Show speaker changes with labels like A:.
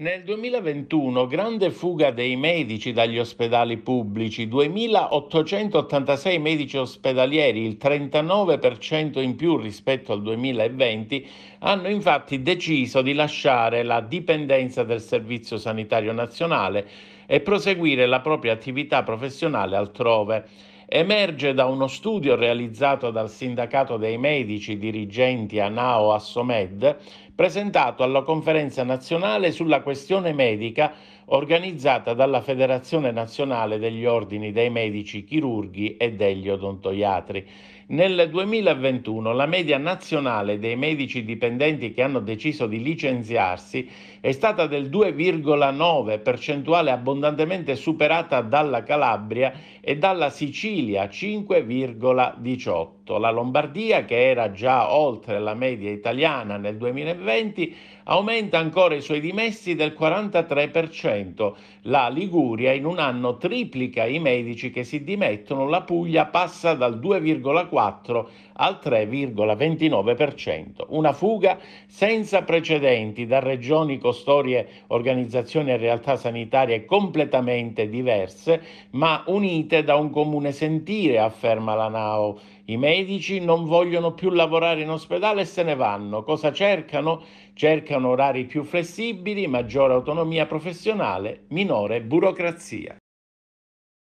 A: Nel 2021, grande fuga dei medici dagli ospedali pubblici, 2.886 medici ospedalieri, il 39% in più rispetto al 2020, hanno infatti deciso di lasciare la dipendenza del Servizio Sanitario Nazionale e proseguire la propria attività professionale altrove. Emerge da uno studio realizzato dal Sindacato dei Medici dirigenti ANAO Assomed presentato alla conferenza nazionale sulla questione medica organizzata dalla Federazione Nazionale degli Ordini dei Medici Chirurghi e degli Odontoiatri. Nel 2021 la media nazionale dei medici dipendenti che hanno deciso di licenziarsi è stata del 2,9, percentuale abbondantemente superata dalla Calabria e dalla Sicilia 5,18. La Lombardia, che era già oltre la media italiana nel 2020, 2020 aumenta ancora i suoi dimessi del 43%. La Liguria in un anno triplica i medici che si dimettono, la Puglia passa dal 2,4 al 3,29%. Una fuga senza precedenti da regioni, costorie, organizzazioni e realtà sanitarie completamente diverse, ma unite da un comune sentire, afferma la NAO i medici non vogliono più lavorare in ospedale e se ne vanno. Cosa cercano? Cercano orari più flessibili, maggiore autonomia professionale, minore burocrazia.